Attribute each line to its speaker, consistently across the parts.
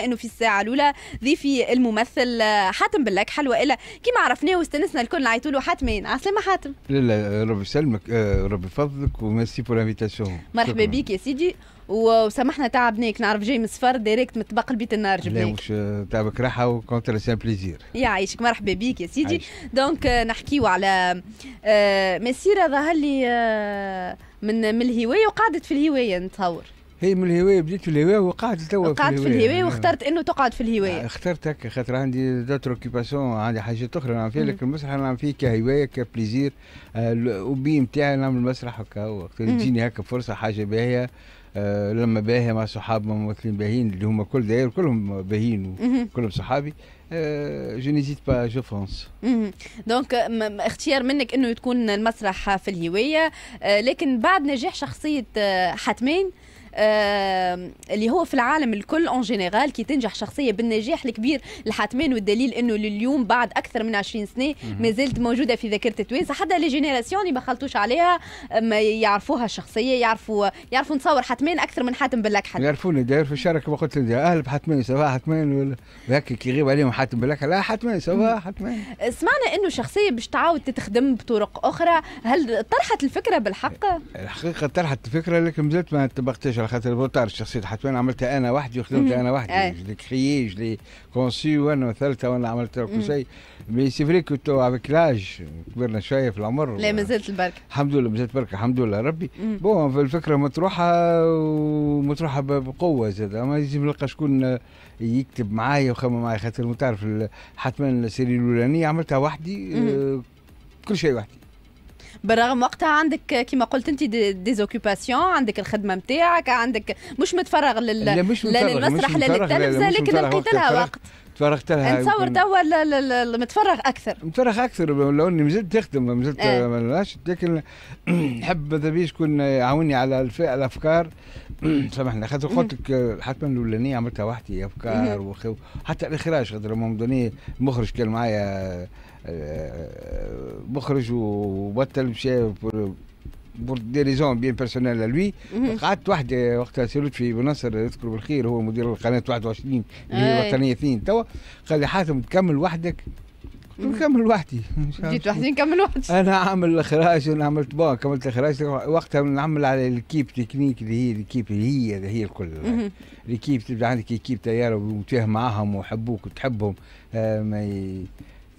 Speaker 1: انه في الساعه الاولى ضيفي الممثل آه، حاتم بلك حلوه الا كيما عرفناه واستنسنا الكل نعيطوا له حاتمين السلامه حاتم
Speaker 2: لا لا ربي يسلمك آه، ربي يفضلك وميرسي بور انفيتاسيون مرحبا بك يا
Speaker 1: سيدي وسامحنا تعبناك نعرف جاي من السفر ديريكت من طبق البيت النار جبناك لا مش
Speaker 2: آه، تعبك راحه وكونتر سان بليزير
Speaker 1: يعيشك مرحبا بك يا سيدي دونك نحكيو على مسيره ظهر لي من من الهوايه وقعدت في الهوايه نتصور
Speaker 2: هي من الهوايه بديت في الهوايه وقعت توا وقعت في الهوايه واخترت
Speaker 1: انه تقعد في الهوايه
Speaker 2: اخترت هكا خاطر عندي دوتر اوكيباسيون عندي حاجات اخرى نعمل فيها لكن المسرح نعمل فيه كهوايه كبليزير آه، الوبي نتاعي نعمل مسرح هكا وقت تجيني هكا فرصه حاجه باهيه أه لما باهي مع صحاب ممثلين باهيين اللي هما كل داير كلهم باهيين كلهم صحابي جو نيزيت با جو فرونس
Speaker 1: دونك اختيار منك انه تكون المسرح في الهوايه آه، لكن بعد نجاح شخصيه آه، حتمين اللي هو في العالم الكل اون جينيرال كي تنجح شخصيه بالنجاح الكبير الحاتمين والدليل انه لليوم بعد اكثر من 20 سنه ما زالت موجوده في ذاكره التوانسه حتى لي جينيراسيون اللي ما خلطوش عليها ما يعرفوها الشخصيه يعرفوا يعرفوا نصور حتمان اكثر من حاتم بلاك بالأكحل
Speaker 2: يعرفوني داير في الشركه ما قلت اهل بحتمان سوا حتمان وهكا كي يغيب عليهم حاتم بلاك لا حتمين سوا
Speaker 1: حتمين سمعنا انه شخصيه باش تعاود تتخدم بطرق اخرى هل طرحت الفكره بالحق؟
Speaker 2: الحقيقه طرحت الفكره لكن زلت ما طبقتهاش خاطر الفولتار الشخصيه حتما عملتها انا وحدي وخدمتها انا وحدي لي كريي لي كونسي وانا مثلتها وانا عملت كل شيء مي سي فري كنت افيك لاج كبرنا شويه في العمر لا مازلت البركه الحمد لله مازلت البركة الحمد لله ربي بون الفكره مطروحه ومطروحه بقوه زاد ما لازم نلقى شكون آه، يكتب معايا وخمم معايا خاطر تعرف حتما السيري الاولانيه عملتها وحدي آه، كل شيء وحدي
Speaker 1: بالرغم وقتها عندك كما قلت انت ديزوكيباسيون عندك الخدمه نتاعك عندك مش متفرغ لل لا مش متفرغ للمسرح لا للتلفزه لكن لقيت لها وقت
Speaker 2: تفرغت لها نتصور توا متفرغ اكثر متفرغ اكثر لو اني مازلت تخدم مازلت آه. لكن نحب ماذا بيش كون يعاوني على الافكار سامحني خاطر قلت لك حتى الاولانيه عملتها وحدي افكار وحتى حتى الاخراج خاطر المخرج كان معايا مخرج وبطل مشى بور دي ريزون بيان بيرسونيل لوي قعدت وحدي وقتها سي لطفي بنصر نصر يذكر بالخير هو مدير القناه 21 اللي هي الوطنية اثنين توا قال لي حاتم تكمل وحدك قلت نكمل وحدي جيت وحدي نكمل وحدي انا عامل الاخراج انا عملت بون كملت الاخراج وقتها نعمل على الكيب تكنيك اللي هي الكيب اللي هي اللي هي الكل الكيب تبدا عندك كيب طياره وتفاهم معاهم ويحبوك وتحبهم آه ما ي...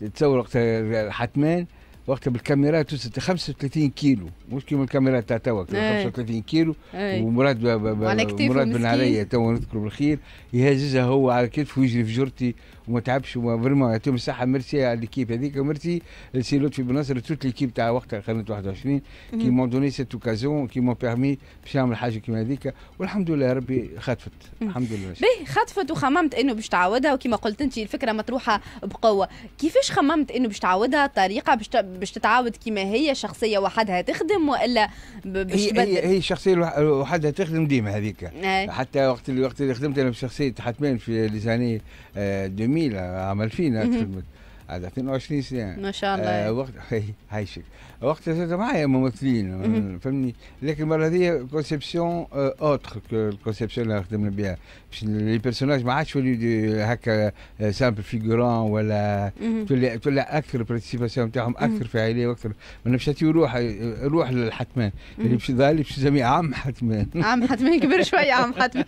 Speaker 2: تتصور وقتها حتمان وقتها بالكاميرات وصلت 35 كيلو مش كيما الكاميرات تاع توا 35 كيلو أي. إيه. ومراد ب... ب... مراد بن علي توا نذكره بالخير يهززها هو على كتفه ويجري في جرتي وما تعبش فريمون يعطيهم الصحه ميرسي على ليكيب هذيك وميرسي سي لطفي بن نصر توت ليكيب تاع وقتها خانات 21 كي مون دوني سيت اوكازيون كي مون بيرمي باش نعمل حاجه كيما هذيك والحمد لله ربي خطفت الحمد لله
Speaker 1: باهي خطفت وخممت انه باش تعاودها وكيما قلت انت الفكره مطروحه بقوه كيفاش خممت انه باش تعاودها طريقه باش باش تتعاود كيما هي شخصيه وحدها تخدم والا باش هي, هي هي
Speaker 2: شخصيه وحدها تخدم ديما هذيك حتى وقت اللي وقت اللي خدمت انا بشخصيه حتمان في ليزاني 2000 آه، آه، عام 2000 خدمت هذا 22 سنه ما شاء الله آه وقت هاي شك وقت صرت معايا ممثلين فهمني لكن المره هذه كونسيبسيون اوتر الكونسيبسيون اللي خدمنا بها باش لي بيرسوناج ما عادش يولي هكا سامبل آه، فيغوران ولا تولي تولي اكثر بارتيسيباسيون نتاعهم اكثر فعاليه واكثر ما تي روح آه، روح للحتمان اللي يعني باش ظهر لي باش نسميه عم حتمان عم
Speaker 1: حتمان كبر شويه عم حتمان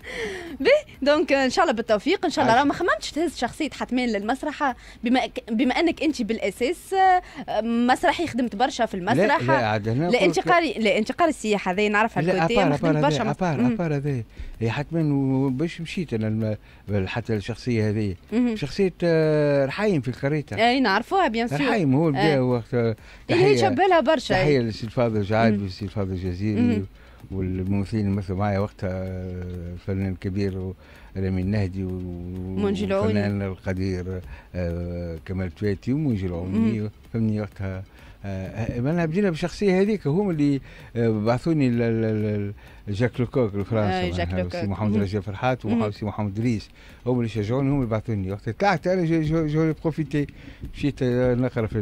Speaker 1: بي دونك ان شاء الله بالتوفيق ان شاء الله راه ما خممتش تهز شخصيه حتمان للمسرح بصراحه بما بما انك انت بالاساس آه، مسرحي خدمت برشا في المسرح لا لا لا انت قاري لا انت قاري السياحه هذه نعرفها لا أبار برشا أبار أبار
Speaker 2: هذه هي إيه، حتما باش مشيت انا حتى الشخصيه هذه شخصيه آه، رحايم في الخريطه
Speaker 1: اي نعرفوها بيان سور رحايم هو بدا آه.
Speaker 2: وقت هي شبالها برشا تحيه للسي الفاضل جعاد والسي الفاضل جزيري والممثلين اللي مثلوا معايا وقتها الفنان الكبير رامي النهدي والفنان القدير آه، كمال تويتي ومنجي العوني فهمني وقتها معناها بدينا بالشخصيه هذيك هم اللي آه، بعثوني جاك لوكوك الفرنسا سي محمد رجا فرحات وسي محمد دريس هم اللي شجعوني هم اللي بعثوني وقت طلعت انا جو بروفيتي مشيت آه، نقرا في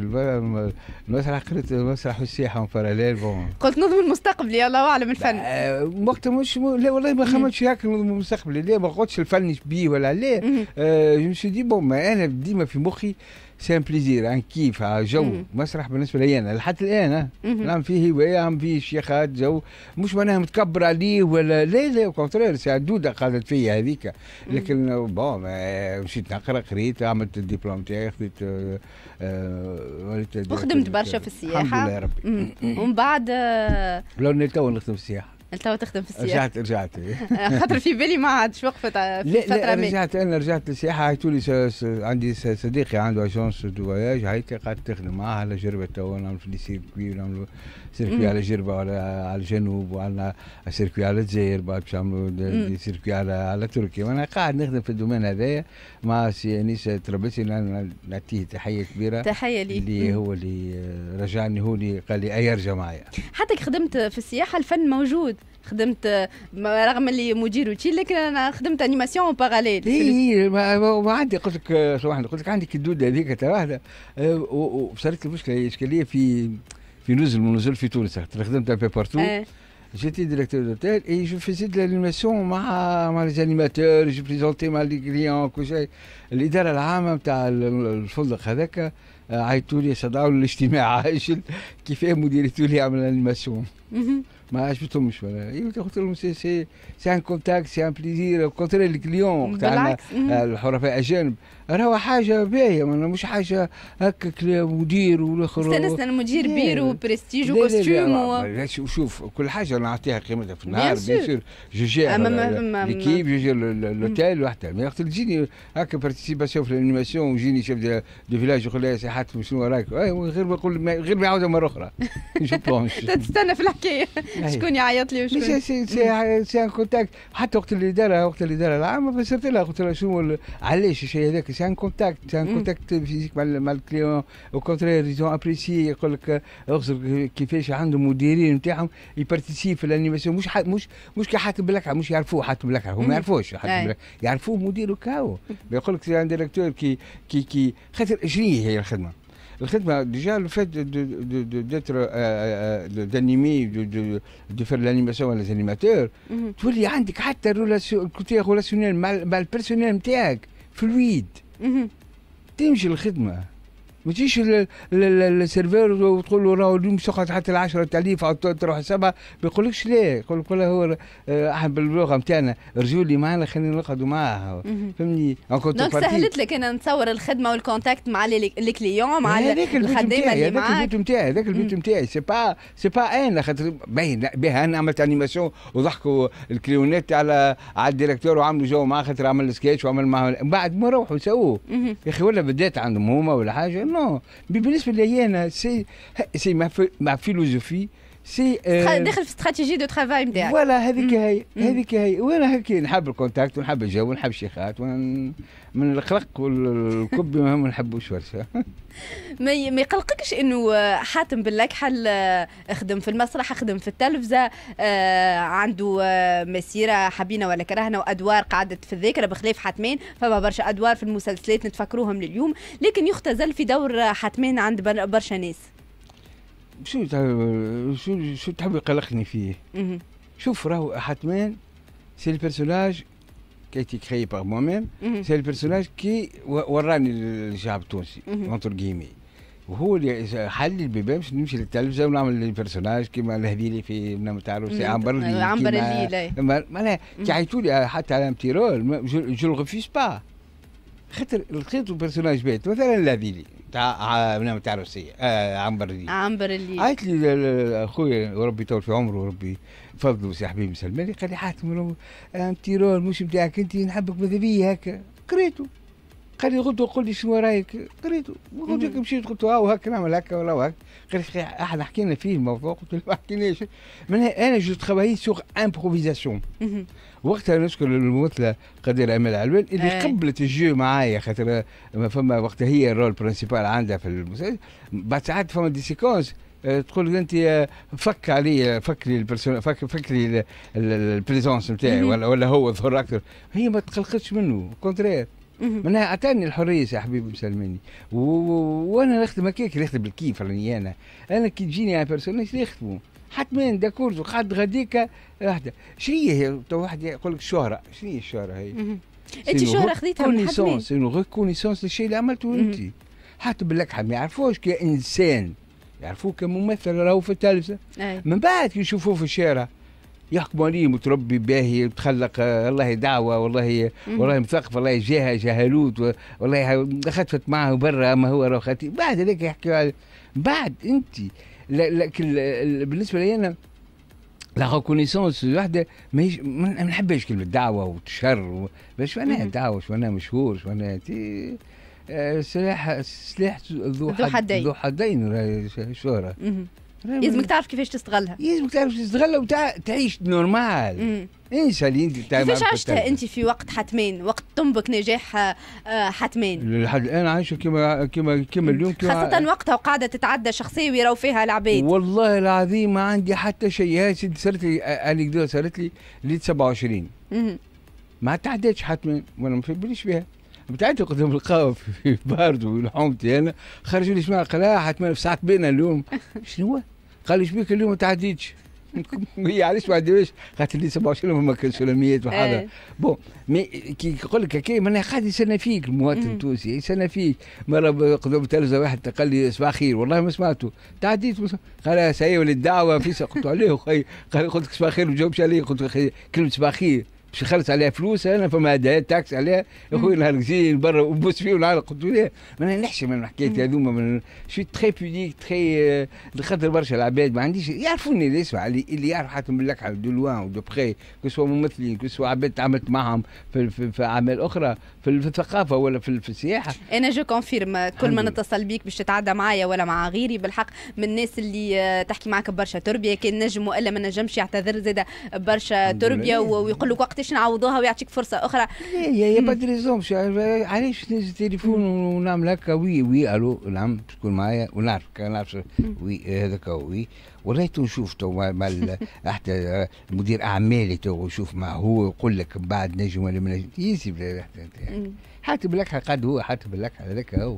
Speaker 2: المسرح قريت مسرح والسياحه باراليل بون قلت نظم مستقبلي الله اعلم الفن آه، وقت مش لا والله ما خممتش هكا نظم المستقبلي لا ما قلتش الفن بيه ولا لا جو دي بون ما انا ديما في مخي سان بليزير ان كيف جو مسرح بالنسبه لي انا لحد الان نعم فيه هوايه هم نعم، فيه شيخات جو مش معناها متكبر عليه ولا لا لا كونترير سي عدوده قالت فيا هذيك لكن بون مشيت نقرا قريت عملت الدبلوم تاعي خذيت آه، وخدمت برشا في السياحه الحمد لله يا
Speaker 1: ربي ومن بعد آه،
Speaker 2: لو نتو نخدم في السياحه
Speaker 1: تو تخدم في السياحه رجعت
Speaker 2: رجعت إيه. خاطر في
Speaker 1: بالي ما عادش وقفت في فتره لا رجعت
Speaker 2: انا رجعت للسياحه عيطوا لي عندي صديقي عنده اجونس دو فواياج هاي قعدت تخدم معاه على جربه تو نعمل في سيركوي ونعملوا سيركوي على جربه على الجنوب وعندنا سيركوي على الجزائر بعد باش نعملوا سيركوي على على تركيا وانا قاعد نخدم في الدومين هذايا مع سي انيس يعني تربسي نعطيه تحيه كبيره تحيه لي اللي هو اللي رجعني هو اللي قال لي اي ارجع معايا
Speaker 1: حتى خدمت في السياحه الفن موجود خدمت رغم اللي مدير وتي لكن انا خدمت انيماسيون اون باراليل اي
Speaker 2: ما عندي قلت لك سامحني قلت لك عندي كدوده هذيك واحده أه، وصارت لي مشكله اشكاليه في في نزل ونزل في تونس خدمت ان بي بارتو اي إيه، جو فيزي دي لانيماسيون مع مع لي زانيماتور جو بريزونتي مع لي كليون كل شيء الإدارة العامة نتاع الفندق هذاك آه، عيطوا لي صدعوا الاجتماع كيفاه مديريته لي عمل انيماسيون ما عجبتهمش ولا إيه قلت لهم سي سي ان كونتاكت سي ان بليزير كونتري الكليون تاعنا الحرفاء اجانب راهو حاجه باهيه مش حاجه هكاك كلام مدير استنى استنى المدير بيرو وبرستيج وكوستيم و... شوف كل حاجه نعطيها قيمتها في النهار بيان سور جو جير ليكيب جو جير لوتيل وحده مي وقت تجيني هكا بارتيسيباسيون في الانيماسيون ويجيني شيف دو فيلاج يقول لي سي حاتم شنو راك إيه، غير ما يقول غير ما يعاودها مره اخرى
Speaker 1: تستنى في الحكايه إيه. شكون يعيط لي وشكون سي
Speaker 2: ان كونتاكت حتى وقت الاداره وقت الاداره العامه فسرت لها قلت لها شنو علاش الشيء هذاك c'est un contact, c'est un mm. contact physique مع, mal الكليون au contraire ils ont apprécié يقول لك اغسل كيفاش عندهم مديرين نتاعهم يبارتيسيب في الانيماسيون مش حق مش مش كحاتم بلكعه مش يعرفوه حاتم بلكعه هم ما يعرفوش حاتم بلكعه يعرفوه مديره كاو يقول لك عندي ديريكتور كي كي كي خاطر اجريه هي الخدمه الخدمه ديجا لو فات ديتر دانيمي دو فير لانيماسيون ولا زانيماتور تولي عندك حتى كوتي رولاسيونيل مع البيرسونيل نتاعك فلويد تمشي الخدمه ما تجيش للسيرفير وتقول له راهو اليوم سقط حتى ال 10000 او تروح سبعه ما يقولكش ليه يقول لك هو آه، احنا باللغه نتاعنا رجولي معنا خلينا نقعدوا معاه فهمني دونك سهلت
Speaker 1: لك انا نتصور الخدمه والكونتاكت مع الكليون مع الخدامه اللي معاك هذاك البيت
Speaker 2: نتاعي هذاك البيت نتاعي سي با سي با انا خاطر باين بها انا عملت انيماسيون وضحكوا الكليونات على على الديريكتور وعملوا جو معاه خاطر عمل سكيتش وعمل معاه بعد ما روحوا سووه يا اخي ولا بدات عندهم هما ولا حاجه non. Hein. c'est c'est ma, ma philosophie سي euh, دخل في
Speaker 1: استراتيجي دو ترافاي نتاعك فوالا هذيك هي هذيك
Speaker 2: هي وانا هكي نحب الكونتاكت ونحب الجو ونحب الشيخات ون... من القلق والكب ما نحبوش ورشة
Speaker 1: ما ما يقلقكش انه آه، حاتم بالك حل آه، خدم في المسرح خدم في التلفزه آه عنده آه، مسيره حبينا ولا كرهنا وادوار قعدت في الذاكره بخلاف حاتمين فما برشا ادوار في المسلسلات نتفكروهم لليوم لكن يختزل في دور حاتمين عند برشا ناس
Speaker 2: شو شو شو تحب يقلقني فيه شوف راهو حتمان سي البيرسوناج كي تيكري باغ مو ميم سي البيرسوناج كي وراني الشعب التونسي اونتر جيمي وهو اللي حل البيبان باش نمشي للتلفزه ونعمل البيرسوناج كيما الهذيلي في نعمل تعرف سي عنبر الليل عنبر الليل معناها كي عيطوا لي حتى على امتي رول جو غوفيز با خاطر لقيت بيرسوناج بيت مثلا لافيلي تاع منام نعم، تاع روسيا آه عنبر الليل
Speaker 1: عنبر الليل عيط
Speaker 2: لي اخويا وربي يطول في عمره وربي فضله سي حبيبي مسلمان لي قال لي حاتم انت رول مش بتاعك انت نحبك ماذا بيا هكا قريته قال لي قلت قول لي شنو رايك قريته قلت لك مشيت قلت له هاك آه، هكا نعمل هكا ولا هكا قال لي احنا حكينا فيه الموضوع قلت له ما حكيناش انا جو ترافاي سوغ امبروفيزاسيون وقتها نشكر الممثله قدير امال علوان اللي أي. قبلت الجو معايا خاطر فما وقتها هي الرول برينسيبال عندها في المسلسل بعد ساعات فما دي سيكونس آه، تقول انت آه، فك علي آه، فك لي البرسون فك فك لي البريزونس نتاعي ولا ولا هو ظهر اكثر هي ما تقلقتش منه كونترير معناها اعطاني الحريه يا حبيبي مسلميني وانا نخدم هكاك نخدم بالكيف راني انا انا كي تجيني على بيرسوناج نخدمه حتما ده كورزو قعد غاديك واحده شنو هي تو واحد يقول لك الشهره شنو هي الشهره هي؟ انت شهره خذيتها من ريكونيسونس اون ريكونيسونس للشيء اللي عملته انت حتى باللكحه ما يعرفوش كانسان يعرفوه كممثل راهو في التلفزه من بعد كي يشوفوه في الشارع يحكموا عليه متربي باهي وتخلق آه، والله دعوه والله والله مثقف والله جاه جهلوت والله خطفت معه برا اما هو راهو خطيب بعد هذاك يحكي بعد انت لكن بالنسبه لي انا لا ريكونيسونس وحده ماهيش ما نحبش كلمه دعوه وتشر شو انا دعوه شو انا مشهور شو انا تي آه، سلاح سلاح ذو حد ذو حدين شهرة
Speaker 1: لازمك تعرف كيفاش تستغلها لازمك تعرف تستغلها
Speaker 2: وتعيش نورمال انسى اللي انت كيفاش عشتها انت
Speaker 1: في وقت حتمين وقت تنبك نجاح آه، آه، حتمين
Speaker 2: لحد الان عايشه كما كما كما اليوم كما خاصه
Speaker 1: وقتها وقاعده تتعدى شخصيه ويراو فيها العباد
Speaker 2: والله العظيم ما عندي حتى شيء يا سيدي صارت لي انكدوت آه، صارت لي ليت 27 ما تعدتش حتمين وانا ما في باليش بها قدام القهوة في بارد ولحومتي انا خرجوا لي اسمع حتما في ساعة بينا اليوم شنو قال لي شبيك اليوم ما تعديتش هي إيه، علاش ما عندهاش خاطر اللي 27 ما كانش ولا 100 وحاجه إيه. بون مي كي يقول لك هكا معناها قاعد يسنى فيك المواطن التونسي يسنى إيه، فيك مره قدام التلفزة واحد قال لي صباح خير والله ما سمعته تعديت قال سي ولد الدعوه قلت له اخي قال قلت لك صباح خير ما جاوبش علي قلت له كلمه صباح خير باش يخلص عليها فلوس انا فما تاكس عليها يا خويا نهار جاي برا وبوس فيه ونعلق قلت له انا نحشم من الحكايات هذوما شو تخي بوديك تخي نخاطر برشا العباد ما عنديش يعرفوني اللي يسمع اللي يعرف حاتم باللكحه دو لوان ودو بخي كسوا ممثلين كسوا عباد تعاملت معهم في, في, في اعمال اخرى في الثقافه ولا في, في السياحه
Speaker 1: انا جو كونفيرم كل ما نتصل بيك باش تتعدى معايا ولا مع غيري بالحق من الناس اللي آه، تحكي معك برشا تربيه كان نجم والا ما نجمش يعتذر زاده برشا تربيه ويقول لك وقت عرفتيش نعوضوها ويعطيك فرصه اخرى هي
Speaker 2: إيه، إيه، هي إيه، ما تريزومش علاش نجي تليفون ونعمل هكا وي وي الو نعم تكون معايا ونعرف نعرف وي هذاك وي وليت نشوف تو حتى مدير اعمالي تو نشوف ما هو يقول لك بعد نجم ولا ما نجم يسيب حتى بالك قد هو حتى بالك هذاك هو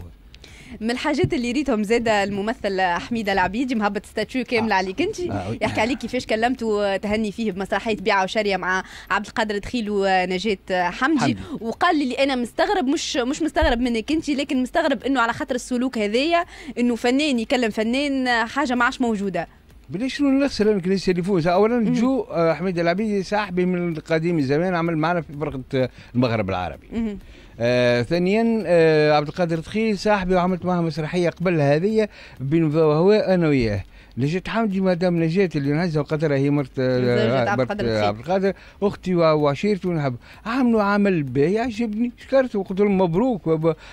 Speaker 1: من الحاجات اللي ريتهم زاد الممثل حميد العبيدي مهبط ستاتيو كامل آه. عليك انت آه، يحكي عليك كيفاش كلمته تهني فيه بمسرحيه بيعه وشريه مع عبد القادر دخيل ونجاة حمدي, وقال لي اللي انا مستغرب مش مش مستغرب منك انت لكن مستغرب انه على خاطر السلوك هذايا انه فنان يكلم فنان حاجه ما عادش موجوده
Speaker 2: بلي شنو نغسل انا اللي فوز اولا جو آه، حميد العبيدي صاحبي من قديم الزمان عمل معنا في فرقه المغرب العربي آه ثانيا آه عبد القادر تخيل صاحبي وعملت معاه مسرحيه قبل هذه بين ضوء وهواء انا وياه نجات حمدي مدام نجات اللي نهزها وقدرها هي مرت آه، آه، عبد القادر اختي وعشيرتي ونحب عملوا عمل باهي عجبني شكرت وقلت لهم مبروك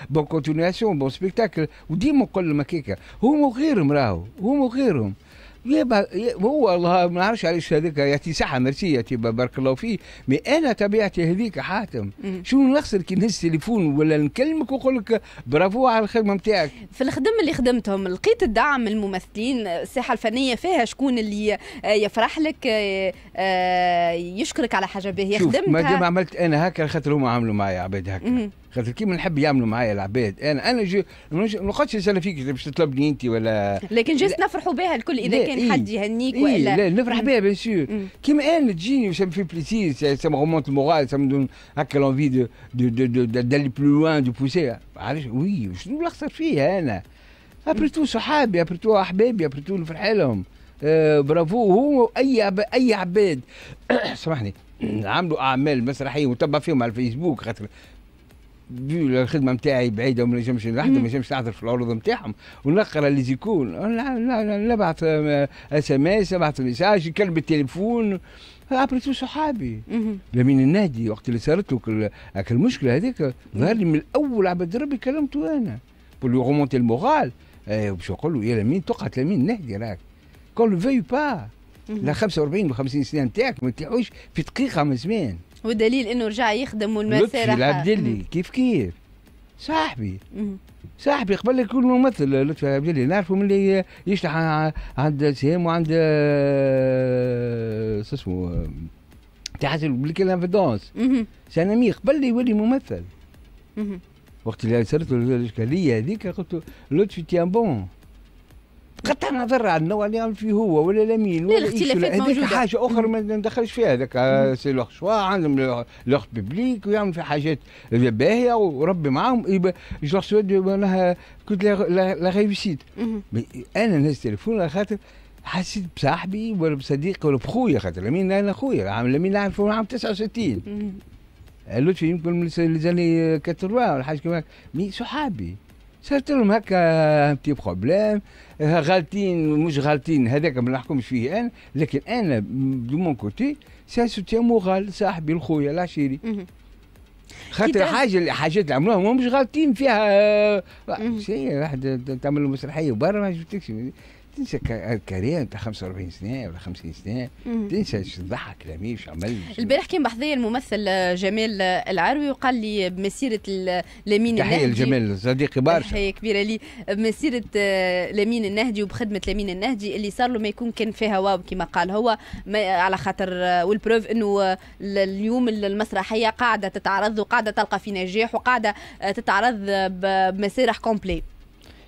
Speaker 2: بون كونتينياسيون بون سبيكتاكل وديما نقول لهم هكاكا هما وغيرهم راهو هما وغيرهم يبقى هو الله ما نعرفش علاش هذيك ياتي ساحه مرسيه تبقى بارك الله فيه مي انا طبيعتي هذيك حاتم شنو نخسر كي نهز التليفون ولا نكلمك ونقول لك برافو على الخدمه نتاعك في الخدم اللي خدمتهم
Speaker 1: لقيت الدعم الممثلين الساحه الفنيه فيها شكون اللي آه، يفرح لك آه، آه، يشكرك على حاجه باهيه خدمتها ما دام
Speaker 2: عملت انا هكا خاطر هما عملوا معايا عباد هكا خاطر كيما نحب يعملوا معايا العباد انا انا ما نقعدش نسال فيك باش تطلبني انت ولا
Speaker 1: لكن جست نفرحوا بها الكل اذا كان إيه حد يهنيك إيه والا لا نفرح بها
Speaker 2: بيان سور كيما انا تجيني سا في بليسير سا رومونت المورال سا مدون هكا لونفي دو دو دو دالي بلو لوان دو بوسي علاش وي شنو نخسر فيها انا ابري تو صحابي ابري تو احبابي ابري تو نفرح لهم آه برافو هو اي عب... اي عباد سامحني عملوا اعمال مسرحيه وتبع فيهم على الفيسبوك خاطر الخدمه نتاعي بعيده وما نجمش نحضر ما نجمش نحضر في العروض نتاعهم ونقرا اللي يكون نبعث اس ام اس نبعث ميساج نكلم التليفون ابريتو صحابي لمين النهدي وقت اللي صارت له المشكله هذيك ظهر لي من الاول عبد ربي كلمته انا بور له غومونتي المورال باش نقول له يا لمين تقعد لمين النهدي راك كون فيو با لا 45 و 50 سنه نتاعك ما تلحوش في دقيقه من زمان
Speaker 1: ودليل انه رجع يخدم والمسارح لطفي العبدلي
Speaker 2: كيف كيف صاحبي صاحبي قبل يكون ممثل لطفي اللي نعرفه من اللي يشلح عند سهام وعند آه، شو اسمه تحس بالكلام في الدونس سنمي قبل يولي ممثل وقت اللي صارت له الاشكاليه هذيك قلت له لطفي تيان بون بغض النظر عن النوع اللي يعني راهم فيه هو ولا لمين ولا الاختلافات موجوده حاجه اخرى ما ندخلش فيها هذاك سي لوغ شوا عندهم لوغ بيبليك ويعملوا في حاجات باهيه وربي معاهم جو لوغ سويت معناها كنت لا ريوسيت انا نهز تليفون على خاطر حسيت بصاحبي ولا بصديقي ولا بخويا خاطر لمين انا خويا عام الامين نعرفه عام 69 لطفي يمكن من الزاني 80 ولا حاجه كيما مي صحابي صارت لهم هكا تي بروبليم غالطين مش غالطين هذاك ما نحكمش فيه انا لكن انا دو مون كوتي سي سوتيان مورال صاحبي الخويا العشيري خاطر حاجه اللي حاجات اللي عملوها مش غالطين فيها شيء واحد تعمل مسرحيه برا ما جبتكش تنسى الكارير نتاع 45 سنه ولا 50 سنه تنسى تضحك الامير عمل
Speaker 1: البارح كان بحذايا الممثل آه، جمال العروي وقال لي بمسيره لمين النهدي تحيه لجمال
Speaker 2: صديقي برشا تحيه
Speaker 1: كبيره لي بمسيره آه، لمين النهدي وبخدمه لمين النهدي اللي صار له ما يكون كان فيها واو كما قال هو على خاطر آه، والبروف انه اليوم المسرحيه قاعده تتعرض وقاعده تلقى في نجاح وقاعده تتعرض بمسارح كومبلي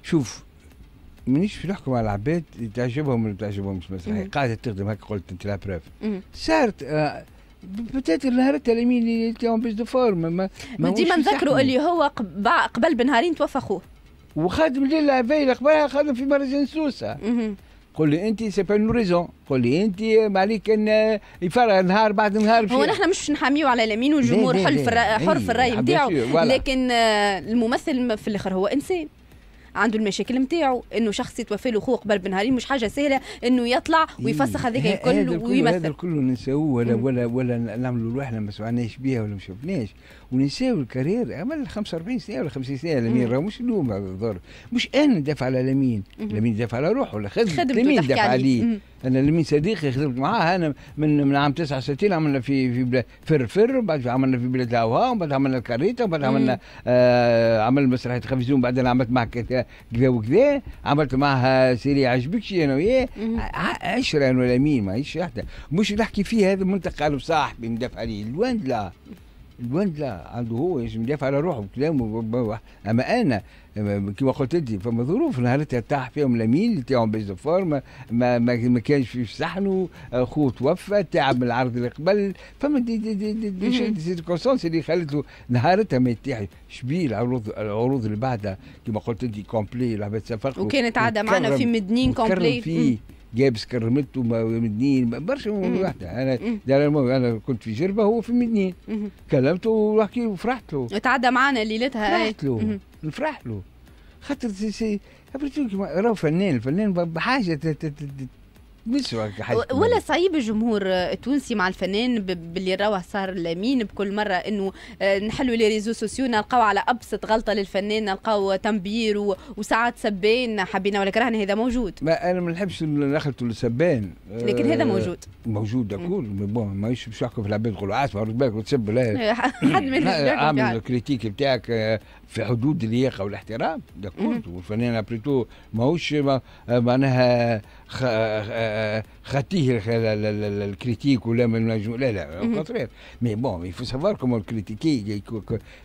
Speaker 2: شوف مانيش في نحكم على العباد اللي تعجبهم ولا تعجبهمش مثلا قاعده تخدم هكا قلت انت لا بروف صارت آه بتات نهار اليمين اللي تاعهم بيز دو فورم ما, ما ديما نذكروا اللي هو قبل بنهارين توفى خوه وخادم ليلة عبايل قبلها خادم في مرجان سوسة قول لي انت سي با ريزون قول لي انت ما عليك ان آه، يفرغ نهار بعد نهار هو نحن
Speaker 1: مش نحاميو على اليمين والجمهور حر في أيوة، الراي نتاعو لكن آه، الممثل في الاخر هو انسان عنده المشاكل نتاعو انه شخص يتوفى له خوه قبل بنهارين مش حاجه سهله انه يطلع ويفسخ إيه، هذاك الكل ويمثل هذا
Speaker 2: الكل نساوه ولا ولا ولا نعملوا روحنا ما سمعناش بها ولا ما شفناش ونساو الكارير عمل 45 سنه ولا 50 سنه لمين راه مش اليوم هذا مش انا ندافع على لمين لمين دافع على روحه ولا خدمته لمين دافع عليه انا لمين صديقي خدمت معاه انا من من عام 69 عملنا في في بلاد فر فر وبعد عملنا في بلاد الهواء هاو وبعد عملنا الكاريتا وبعد عملنا آه عمل مسرحيه تلفزيون بعدين عملت معه كذا وكذا عملت معها سيري شي انا وياه عشره انا ولا مين ماهيش حتى مش نحكي فيه هذا منطق قالوا صاحبي مدافع عليه الواند لا الواند لا عنده هو يجب يدافع على روحه وكلامه اما انا كما قلت انت فما ظروف نهار ارتاح فيهم لمين تاعهم بيز فورما ما, ما, ما كانش في صحنه خوه توفى تعب من العرض اللي قبل فما دي دي دي دي, دي دي, دي اللي خلته نهارتها ما يتيحش شبيه العروض العروض اللي بعدها كما قلت انت كومبلي لعبه سفر وكانت عاده معنا في مدنين كومبلي جاب وما مدنين برشا وحده انا دار المهم انا كنت في جربه هو في مدنين كلمته وحكي وفرحت له
Speaker 1: تعدى معانا ليلتها فرحت له
Speaker 2: نفرح له خاطر راهو فنان الفنان بحاجه مش ولا
Speaker 1: صعيب الجمهور التونسي مع الفنان باللي راه صار لمين بكل مره انه آه، نحلوا لي ريزو سوسيو نلقاو على ابسط غلطه للفنان نلقاو تنبير وساعات سبان حبينا ولا كرهنا هذا موجود
Speaker 2: ما انا ما نحبش نخلطوا السبان لكن هذا آه، موجود موجود اقول بون ماهيش باش في العباد نقولوا عاصمه رد بالك وتسب لا آه،
Speaker 1: حد من عامل
Speaker 2: الكريتيك بتاعك في حدود اللياقه والاحترام داكور والفنان ابريتو ماهوش معناها خ... خاطيه الكريتيك ولا من لا لا الكونترير مي بون فو سافوار كومون الكريتيكي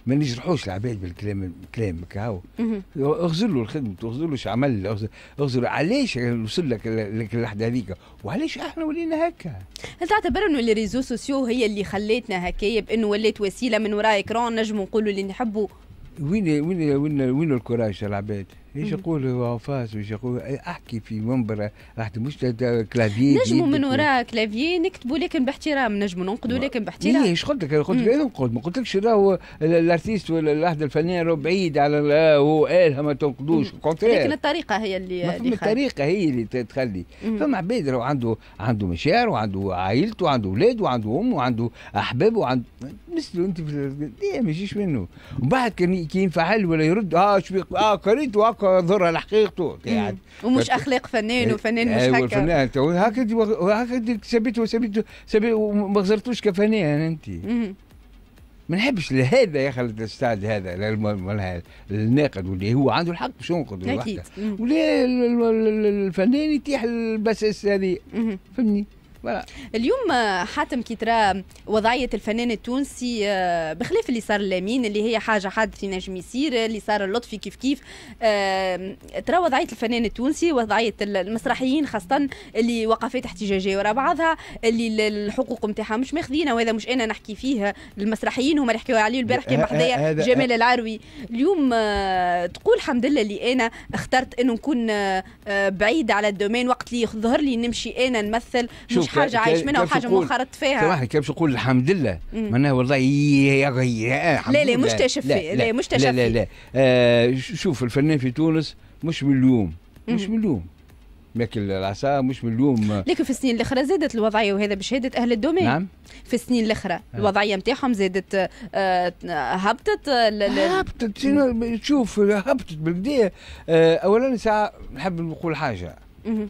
Speaker 2: ما نجرحوش العباد بالكلام الكلام هاو اغزر له الخدمه اغزر له عمل اغزر له علاش وصل لك اللحظه هذيك وعلاش احنا ولينا هكا
Speaker 1: هل تعتبر انه الريزو ريزو سوسيو هي اللي خلاتنا هكايا بانه ولات وسيله من وراء اكرون نجموا نقولوا اللي
Speaker 2: نحبوا وين وين وين وين الكوراج تاع العباد ايش يقول فاز وايش يقول احكي في منبر راح مش كلافيي نجموا من
Speaker 1: وراء كلافيي نكتبوا لكن باحترام نجموا ننقدوا لكن باحترام ايش قلت
Speaker 2: لك قلت لك انقد إيه ما قلتلكش راهو الارتيست ولا اللحظه الفنيه راهو بعيد على آه، هو قالها ما تنقدوش لكن إيه؟
Speaker 1: الطريقه هي اللي, اللي الطريقه
Speaker 2: هي اللي تخلي فما عباد راهو عنده عنده مشاعر وعنده عائلته وعنده اولاد وعنده امه وعنده احباب وعنده مثله انت في إيه، ما يجيش منه وبعد كان ينفعل ولا يرد اه شو اه قريت آه ضر على حقيقته يعني ومش
Speaker 1: اخلاق فنان إيه، وفنان أيوة، مش هكا فنان
Speaker 2: هكا هكا سبيته سبيته وما غزرتوش كفنان انت ما نحبش لهذا يا خالد الاستاذ هذا الناقد واللي هو عنده الحق باش ينقد اكيد ولا الفنان يتيح البسس هذه فهمني اليوم
Speaker 1: آه، حاتم كي ترى وضعيه الفنان التونسي آه، بخلاف اللي صار لامين اللي هي حاجه حادث نجم يصير اللي صار اللطفي كيف كيف آه، ترى وضعيه الفنان التونسي وضعيه المسرحيين خاصه اللي وقفات احتجاجيه ورا بعضها اللي الحقوق نتاعها مش ماخذينها وهذا مش انا نحكي فيه المسرحيين هما اللي حكيوا عليه البارح كان بحذايا جمال العروي اليوم تقول الحمد لله اللي انا اخترت انه نكون بعيد على الدومين وقت اللي يظهر لي نمشي انا نمثل مش مش حاجه عايش منها وحاجه ما خرجت فيها سواء
Speaker 2: كان باش نقول الحمد لله معناها والله يا الحمد لا لا مش تشفي لا, لا, لا مش تشفي لا لا لا آه شوف الفنان في تونس مش من اليوم مش من اليوم ماكل العصا مش من اليوم
Speaker 1: لكن في السنين الاخرى زادت الوضعيه وهذا بشهاده اهل الدومين نعم في السنين الاخرى آه. الوضعيه نتاعهم زادت آه, آه، هبطت آه، هبطت
Speaker 2: شوف هبطت بالبدايه آه اولا ساعه نحب نقول حاجه مم.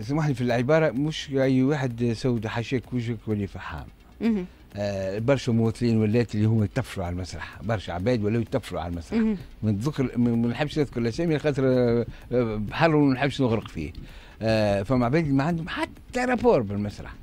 Speaker 2: اسمح آه، لي في العباره مش اي واحد سود حاشاك وجهك ولي فحام آه برشا ممثلين ولات اللي هما يتفروا على المسرح برشا عباد ولاو يتفروا على المسرح ما نذكر ما نحبش نذكر الاسامي خاطر آه، آه، بحر ما نحبش نغرق فيه آه فما عباد ما عندهم حتى رابور بالمسرح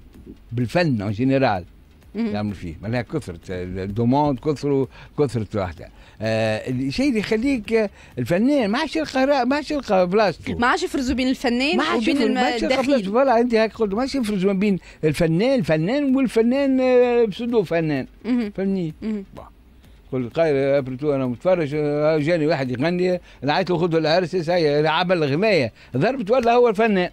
Speaker 2: بالفن اون جينيرال يعملوا فيه معناها كثرة الدوموند كثروا كثرة واحدة آه، الشيء اللي يخليك الفنان ما عادش يلقى ما عادش يلقى بلاصته ما
Speaker 1: عادش يفرزوا بين الفنان وبين الداخل
Speaker 2: فوالا انت هيك قلت ما عادش يفرزوا بين الفنان الفنان والفنان آه، بسدو فنان فهمني قلت قايل آه، ابرتو انا متفرج جاني واحد يغني نعيط له خذ العرس عمل غنايه ضربت ولا هو الفنان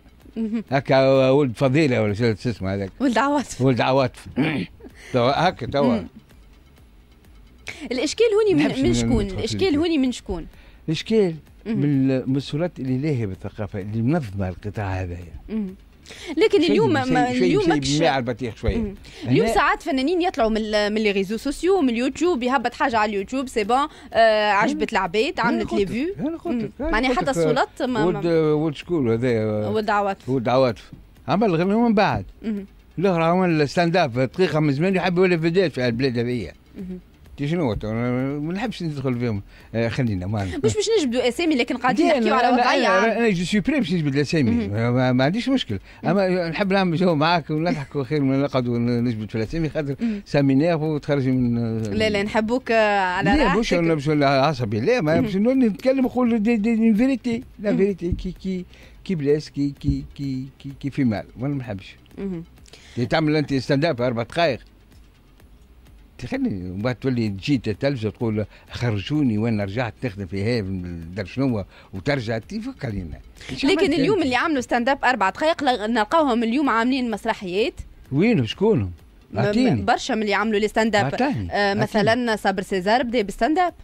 Speaker 2: هكا ولد فضيله ولا شو اسمه هذاك
Speaker 1: ولد عواطف
Speaker 2: ولد عواطف هكا توا
Speaker 1: الاشكال هوني من, من شكون الاشكال هوني من شكون
Speaker 2: الاشكال من المسؤولات اللي لاهيه بالثقافه اللي منظمه القطاع هذايا
Speaker 1: لكن اليوم اليوم ماكش البطيخ
Speaker 2: شويه اليوم ساعات
Speaker 1: فنانين يطلعوا من من لي ريزو سوسيو من اليوتيوب يهبط حاجه على اليوتيوب سي بون آه عجبت العباد عملت لي فيو معناها حتى السلط ولد
Speaker 2: ولد شكون هذا ولد عواطف ولد عواطف عمل غنوه من بعد مم. الاخرى هو الستاند اب دقيقه من زمان يحب يولي فيديوهات في البلاد هذيا شنو ما نحبش ندخل فيهم آه، خلينا ما مش
Speaker 1: باش نجبدوا اسامي لكن قاعدين نحكيو على وضعيه
Speaker 2: انا جو سوي بري باش نجبد الاسامي ما, عنديش مشكل اما نحب نعمل جو معاك ونضحكوا خير من نقعدوا نجبد في الاسامي خاطر ساميناه وتخرج من آه، لا
Speaker 1: لا نحبوك آه، على لا
Speaker 2: مش عصبي لا مش نتكلم نقول فيريتي لا فيريتي كي كي كي بلاس كي كي كي كي, كي في مال وانا ما نحبش تعمل انت ستاند اب اربع دقائق تخلي ومن بعد تولي تجي تلفزه تقول خرجوني وانا رجعت نخدم في هذا شنو وترجع تفك علينا لكن اليوم
Speaker 1: اللي عملوا ستاند اب اربع دقائق نلقاوهم اليوم عاملين مسرحيات
Speaker 2: وين شكونهم؟ عطيني
Speaker 1: برشا من اللي عملوا لي ستاند اب مثلا صابر سيزار بدا بالستاند اب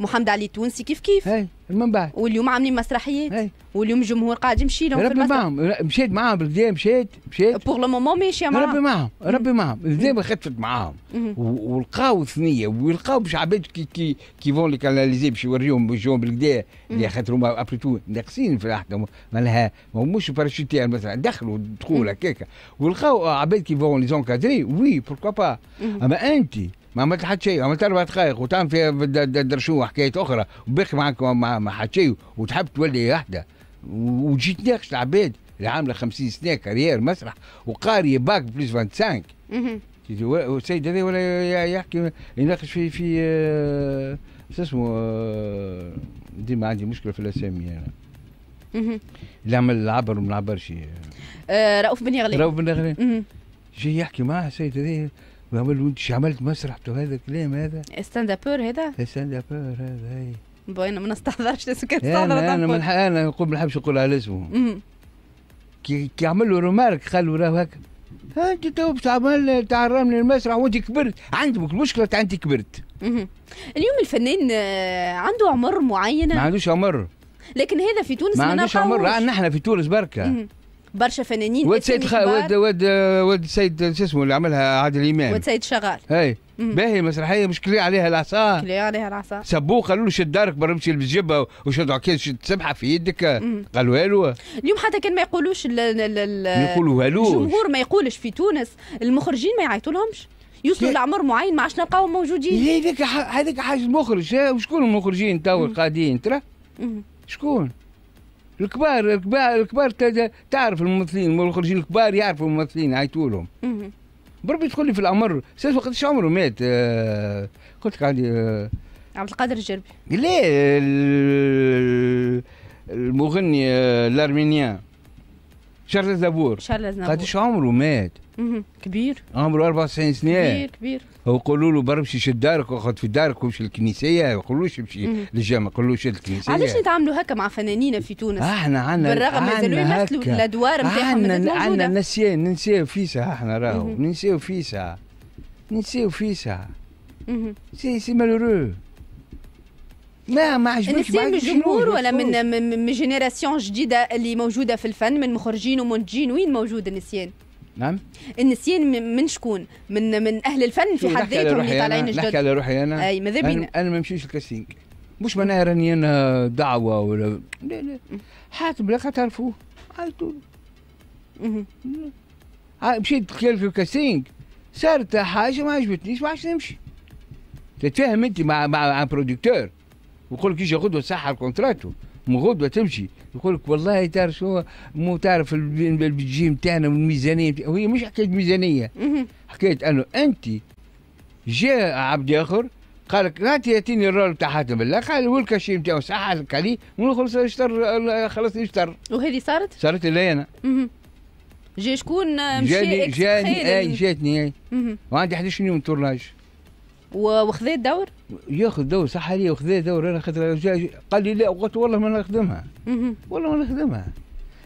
Speaker 1: محمد علي التونسي كيف كيف هاي. من بعد واليوم عاملين مسرحيات واليوم الجمهور قاعد يمشي لهم ربي معاهم
Speaker 2: مشيت معاهم بالبدا مشيت مشيت بوغ لو مومون ماشية معاهم ربي معاهم ربي معاهم البدا خدت معاهم ولقاو ثنيه ولقاو باش عباد كي كي كي فون لي كاناليزي باش يوريهم بجون بالكدا اللي خاطر هما ابري تو ناقصين في حتى مالها ما هموش باراشوتير مثلا دخلوا دخول هكاك ولقاو عباد كي فون لي كادري وي بوركوا با اما انت ما عملت حد شيء عملت اربع دقائق وتعمل في درشو حكايات اخرى وباقي معك ما حد شيء وتحب تولي وحده وجيت ناقش العباد اللي عامله 50 سنه كارير مسرح وقاريه باك بلس 25 السيد هذا ولا يحكي يناقش في في آه، شو اسمه آه، ديما عندي مشكله في الاسامي انا اللي عمل العبر وما العبرشي
Speaker 1: آه، رؤوف بن يغلي رؤوف
Speaker 2: بن يغلي جاي يحكي معاه السيد هذا بقول انت انت عملت مسرح هذا الكلام هذا
Speaker 1: ستاند ابور هذا
Speaker 2: ستاند ابور هذا هي
Speaker 1: بوي انا ما نستحضرش لازم تستحضر انا انا
Speaker 2: انا نقول ما نحبش نقول على اسمه كي كي عمل له رومارك خلوا راه هكا انت تو تعمل تعرمني المسرح وانت كبرت عندك المشكله تاع انت كبرت
Speaker 1: اليوم الفنان آه، عنده عمر معين ما
Speaker 2: عندوش عمر
Speaker 1: لكن هذا في تونس ما عندوش عمر نحن في
Speaker 2: تونس بركه
Speaker 1: برشا فنانين واد سيد خ... واد
Speaker 2: واد واد سيد شو اسمه اللي عملها عادل امام واد سيد شغال اي باهي مسرحيه مش كلي عليها العصا
Speaker 1: كلي عليها العصا
Speaker 2: سبوه قالوا له شد دارك برا امشي لبس وشد عكاز شد سبحه في يدك قالوا له
Speaker 1: اليوم حتى كان ما يقولوش ال ال ال الجمهور ما يقولش في تونس المخرجين ما يعيطوا لهمش يوصلوا لعمر معين ما عادش نلقاهم موجودين هذيك
Speaker 2: هذيك حاجه المخرج وشكون المخرجين تو القاعدين ترى شكون الكبار الكبار الكبار تعرف الممثلين والمخرجين الكبار يعرفوا الممثلين يعيطوا لهم بربي تقول لي في الامر سيد وقتاش عمره مات آه، قلت لك عندي آه،
Speaker 1: عبد القادر الجربي
Speaker 2: ليه المغني آه، الارمينيان شارل زابور شارل زابور قديش عمره مات كبير عمره 94 سنه كبير كبير هو له برمشي شد دارك واخذ في دارك وامشي للكنيسيه ما يقولوش امشي للجامع ما يقولوش الكنيسية علاش
Speaker 1: نتعاملوا هكا مع فنانين في تونس؟ احنا عندنا بالرغم مازالوا يمثلوا الادوار نتاعهم عندنا
Speaker 2: نسيان ننساو فيسع احنا راهو ننساو فيسع ننساو فيسع سي سي مالورو لا ما عجبنيش من الجمهور ولا من
Speaker 1: من جينيراسيون جديده اللي موجوده في الفن من مخرجين ومنتجين وين موجود النسيان نعم النسيان من شكون من من اهل الفن في حد ذاتهم اللي طالعين جدد نحكي
Speaker 2: على روحي انا اي ماذا بينا انا ما نمشيش الكاستينج مش معناها راني انا دعوه ولا لا لا حاط بلاك تعرفوه عيطوا مشيت خلال في الكاستينج صارت حاجه ما عجبتنيش ما عادش نمشي تتفاهم انت مع مع مع بروديكتور يقول لك يجي غدوه صح الكونتراتو غدوه تمشي يقول لك والله تعرف شو مو تعرف البيجي نتاعنا والميزانيه وهي مش حكايه ميزانيه حكايه انه انت جاء عبد اخر قال لك هات ياتيني الرول بتاع حاتم بالله قال والكاشي نتاعو صح لك عليه ونخلص يشتر خلص يشتر وهذه صارت؟ صارت لي انا
Speaker 1: جا شكون مشى آه، جاني جاني اي
Speaker 2: جاتني اي وعندي 11 يوم تورناج
Speaker 1: وخذيت دور؟
Speaker 2: ياخذ دور صح لي وخذيت دور انا خاطر قال لي لا قلت والله ما نخدمها والله ما نخدمها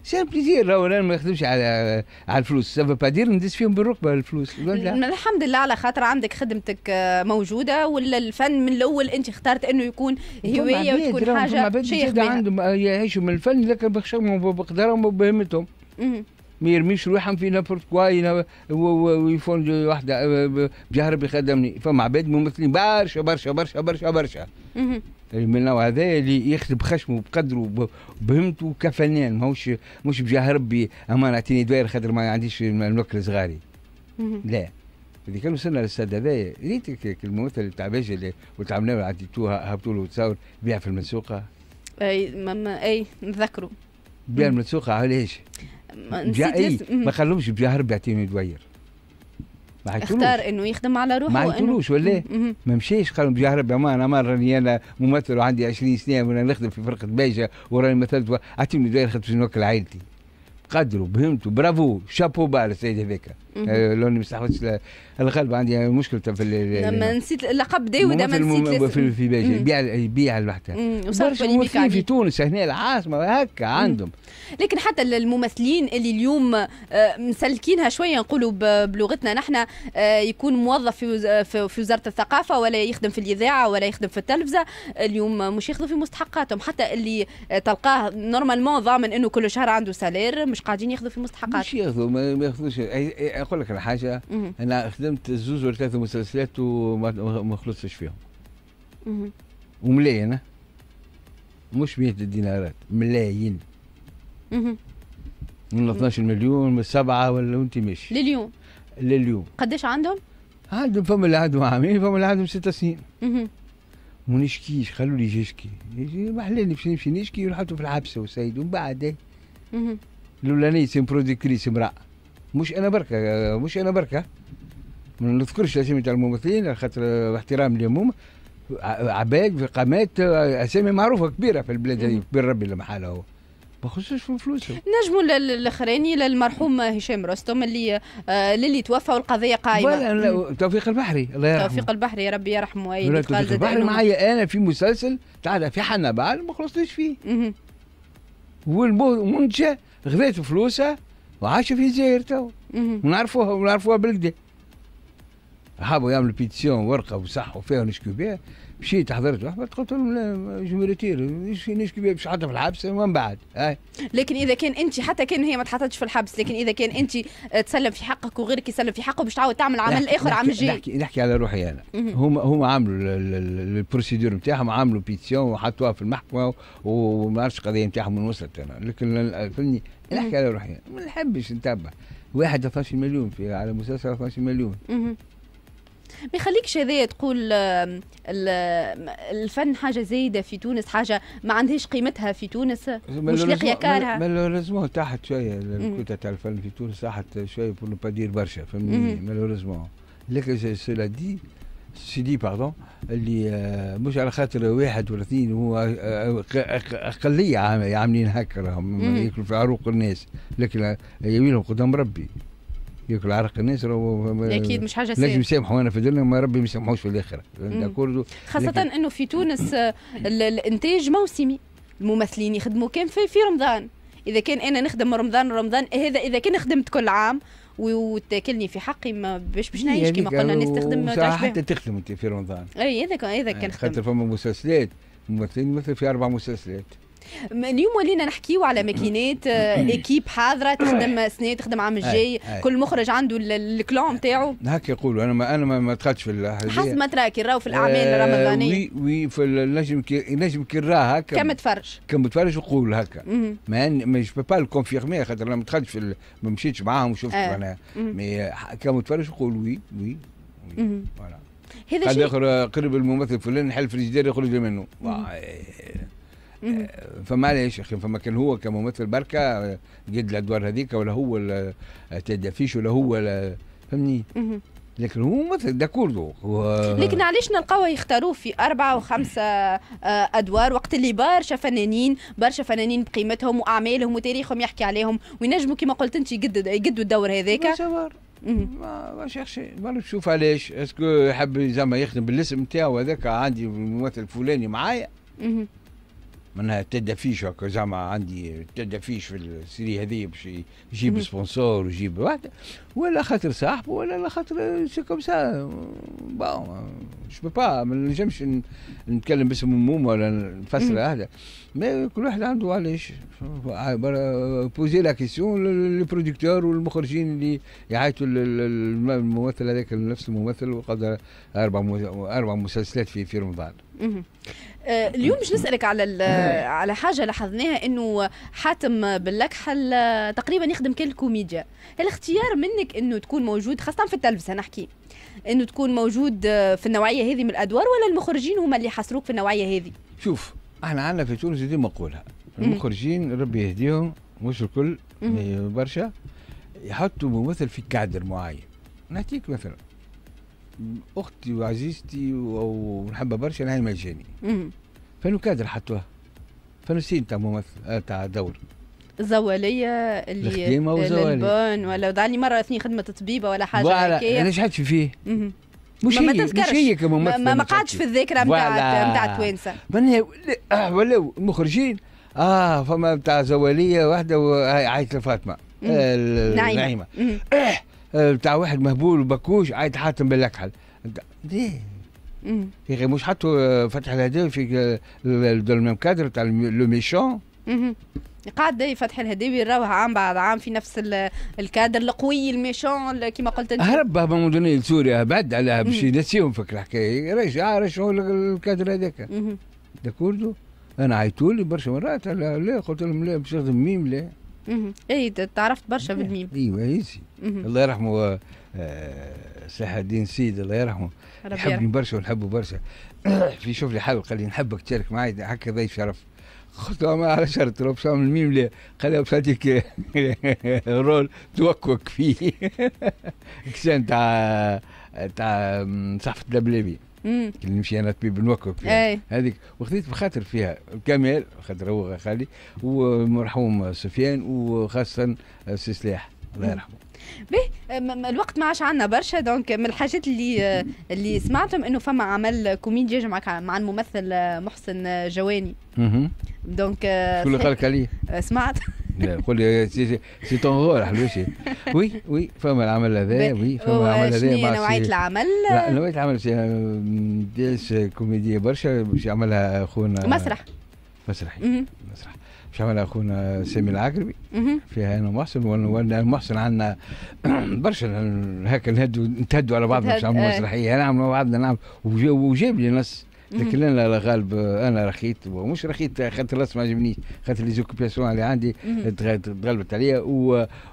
Speaker 2: سي بليزير راهو انا ما نخدمش على على الفلوس سافا با دير ندس فيهم بالركبه الفلوس
Speaker 1: الحمد لله على خاطر عندك خدمتك آه، موجوده ولا الفن من الاول انت اخترت انه يكون هوايه وتكون حاجه شيخ عندهم
Speaker 2: آه، يعيشوا من الفن لكن بخشمهم بقدرهم وبهمتهم ما يرميش روحهم في نفرت كوا ويفون واحده أه، بجهر بخدمني فما عباد ممثلين برشا برشا برشا برشا برشا من النوع هذا اللي يخدم بخشمه بقدره بهمته كفنان ماهوش مش بجاه ربي اما نعطيني دوائر خاطر ما عنديش نوكل صغاري لا اللي كان وصلنا للسد هذايا ريتك الممثل تاع باجي اللي وتعاملنا له عديتوها هبطوا له تصور بيع في المنسوقه
Speaker 1: اي ماما اي نذكره
Speaker 2: بيع المنسوقه علاش نسيت إيه؟ ما خلوش بجهر بيعتمد دوير ما حيتولوش اختار
Speaker 1: انه يخدم على روحه ما حيتولوش ولا إيه؟
Speaker 2: ما مشيش قال بجهر يا انا ما راني انا ممثل وعندي 20 سنه وانا نخدم في فرقه باجه وراني مثلت اعطيني دوير خدمت في نوكل عائلتي قدروا بهمتوا برافو شابو بال السيد هذاك آه، لون ما استحوذتش الغالب عندي يعني مشكله في لما يعني
Speaker 1: نسيت اللقب داود ما نسيت في,
Speaker 2: في باجي يبيع يبيع البحثه في, في تونس هنا العاصمه هكا عندهم
Speaker 1: لكن حتى الممثلين اللي اليوم آه، مسلكينها شويه نقولوا بلغتنا نحن آه، يكون موظف في وزاره الثقافه ولا يخدم في الاذاعه ولا يخدم في التلفزه اليوم مش ياخذوا في مستحقاتهم حتى اللي تلقاه نورمالمون ضامن انه كل شهر عنده سالير مش قاعدين ياخذوا في مستحقات مش
Speaker 2: ياخذوا ما ياخذوش اقول لك على حاجه انا خدمت زوز ولا ثلاثه مسلسلات وما خلصتش فيهم وملايين مش 100 دينارات ملايين من 12 مليون من سبعه ولا وانت ماشي لليوم لليوم قداش عندهم؟ عندهم فما اللي عندهم عامين فما اللي عندهم ست سنين ونشكيش نشكيش خلوا لي يشكي محلاني باش نمشي نشكي ونحطوا في الحبسه وسيد ومن بعد إيه؟ الاولانيه سي برودكتريس امراه مش انا بركه مش انا بركه ما نذكرش الاسامي تاع الممثلين خاطر احترام لهم عباد في قامات اسامي معروفه كبيره في البلاد هذه كبير ربي اللي محاله هو ما خصوش في فلوسهم
Speaker 1: نجموا الاخرين للمرحوم هشام رستم اللي اللي آه، للي توفى والقضيه قائمه
Speaker 2: توفيق البحري الله يرحمه توفيق
Speaker 1: البحري ربي يرحمه اي توفيق البحري معايا
Speaker 2: انا في مسلسل تاع في حنا بعد ما خلصتش فيه والمنتجه غذيت فلوسها وعاش في الجزائر تو ونعرفوها ونعرفوها بالكدا هابوا يعملوا بيتسيون ورقه وصحوا فيها ونشكوا بها مشيت حضرت واحد قلت لهم جمهوريتير ايش ايش باش في الحبس ومن بعد هاي
Speaker 1: لكن اذا كان انت حتى كان هي ما تحطتش في الحبس لكن اذا كان انت آه، تسلم في حقك وغيرك يسلم في حقه باش تعاود تعمل عمل اخر عام الجاي نحكي
Speaker 2: نحكي على روحي انا هما هما عملوا البروسيدور نتاعهم عملوا بيتسيون وحطوها في المحكمه وما عرفش القضيه نتاعهم وين وصلت انا لكن فهمني نحكي على روحي انا ما نحبش نتبع 12 مليون في على مسلسل 12 مليون
Speaker 1: ما يخليكش هذايا تقول الفن حاجه زايده في تونس حاجه ما عندهاش قيمتها في تونس مش لاقيه كارها
Speaker 2: مالوريزمون تحت شويه الكوتا تاع الفن في تونس تحت شويه بور با دير برشا فهمتني مالوريزمون لكن سيلا دي سيدي باردون اللي آه، مش على خاطر واحد ولا اثنين هو آه، آه، اقليه عاملين يعني هكا راهم ياكلوا في عروق الناس لكن يبي قدام ربي ياكل عرق الناس راهو اكيد مش حاجه سهله لازم يسامحوا انا في الدنيا وما ربي ما يسامحوش في الاخره خاصه لكن...
Speaker 1: انه في تونس آه، الانتاج موسمي الممثلين يخدموا كان في, في رمضان اذا كان انا نخدم رمضان رمضان هذا اذا كان خدمت كل عام وتاكلني في حقي ما باش باش نعيش كما قلنا الناس تخدم حتى
Speaker 2: تخدم انت في رمضان
Speaker 1: اي كان اذا آه، كان خاطر
Speaker 2: فما مسلسلات ممثلين مثل في اربع مسلسلات
Speaker 1: اليوم ولينا نحكيو على ماكينات ايكيب آه، حاضره تخدم سنه تخدم عام الجاي كل مخرج عنده الكلون نتاعو
Speaker 2: هكا يقولوا انا ما انا ما دخلتش في حسب ما
Speaker 1: تراك راهو في الاعمال آه، الرمضانيه وي
Speaker 2: وي في النجم كي النجم كي راه هكا كم تفرج كم تفرج وقول هكا ما مش جو با الكونفيرمي خاطر انا ما دخلتش في ما مشيتش معاهم وشفت معناها آه. مي كم تفرج وقول وي وي وي. هذا شيء قريب الممثل فلان حل في الجدار يخرج منه فمعلش يا اخي فما كان هو كممثل بركه قد الادوار هذيك ولا هو تدافيش ولا هو فهمني لكن هو ممثل داكوردو و... لكن
Speaker 1: علاش نلقاوه يختاروه في أربعة وخمسة آه، أدوار وقت اللي برشا فنانين برشا فنانين بقيمتهم وأعمالهم وتاريخهم يحكي عليهم وينجموا كما قلت أنت يقدوا يجد الدور هذاك ما
Speaker 2: ما شيخشي ما تشوف علاش اسكو يحب زعما يخدم بالاسم نتاعو هذاك عندي الممثل الفلاني معايا معناها التدفيش هكا زعما عندي التدفيش في السيري هذه باش يجيب سبونسور ويجيب ولا خاطر صاحبه ولا على خاطر سي كوم سا بون جو با ما نجمش نتكلم باسم عموم ولا نفسر هذا مي كل واحد عنده علاش بوزي لا كيسيون لي بروديكتور والمخرجين اللي يعيطوا الممثل هذاك نفس الممثل وقد اربع اربع مسلسلات في في رمضان
Speaker 1: آه، اليوم باش نسالك على على حاجه لاحظناها انه حاتم باللكحل تقريبا يخدم كل الكوميديا الاختيار منك منك انه تكون موجود خاصه في التلفزه نحكي انه تكون موجود آه، في النوعيه هذه من الادوار ولا المخرجين هما اللي حصروك في النوعيه هذه
Speaker 2: شوف احنا عندنا في تونس دي مقوله المخرجين ربي يهديهم مش الكل يعني برشا يحطوا ممثل في كادر معين نعطيك مثلا اختي وعزيزتي ونحبها برشا نهى مجاني فانو كادر حطوها فانو سين تاع ممثل آه، تاع دور
Speaker 1: زواليه اللي للبون ولا دعني مره اثنين خدمه طبيبه ولا حاجه هكاية انا شحت
Speaker 2: فيه مش هي مش هي كممثله ما, ما قعدش في الذاكره نتاع نتاع توانسه آه، ولو المخرجين اه فما نتاع زواليه واحده عايشه لفاطمه نعيمه نتاع إيه، آه، واحد مهبول وبكوش عيط حاتم بالاكحل يا اخي مش حطوا آه، فتح الهدايا في الميم كادر تاع لو ميشون
Speaker 1: قاعد فتح الهداوي راه عام بعد عام في نفس الكادر القوي الميشون كما قلت انت هرب
Speaker 2: بابا مدني لسوريا بعد عليها باش ينسيهم فيك الحكايه رجع آه، رجعوا الكادر هذاك داكوردو انا عيطوا لي برشا مرات لا, لا قلت لهم لا باش نخدم ميم لا
Speaker 1: اي تعرفت برشا بالميم
Speaker 2: إيه. ايوه ايزي الله يرحمه آه، صلاح الدين سيد الله يرحمه يحبني برشا ونحبه برشا في شوف لي حل قال لي نحبك تشارك معي هكا ضيف شرف ما على شرط لو بشام الميم لي قال بصديك رول توكوك فيه كسان تاع تاع صحفة البلابي اللي نمشي انا طبيب نوكوك فيها هذيك وخذيت بخاطر فيها كمال خاطر هو خالي والمرحوم سفيان وخاصة السي سلاح الله يرحمه
Speaker 1: به الوقت ما عاش عندنا برشا دونك من الحاجات اللي اللي سمعتهم انه فما عمل كوميدي جا مع مع الممثل محسن جواني اها دونك شو اللي قالك عليه؟ سمعت
Speaker 2: قول لي سي تون رول حلوشي وي وي فما العمل هذا وي فما العمل هذا مع نوعية العمل؟ لا نوعية العمل ديش كوميديا برشا باش يعملها خونا مسرح مسرحي مسرح شمال اخونا آه، سامي العقربي فيها انا محسن ومحسن عندنا برشا هكا نهدوا نتهدوا على بعضنا مش نعملوا مسرحيه نعملوا بعضنا نعمل وجاب لي نص لكن انا غالب آه، انا رخيت ومش رخيت آه، خاطر الرسم ما عجبنيش خاطر لي زوكوبياسيون اللي عندي تغلبت عليا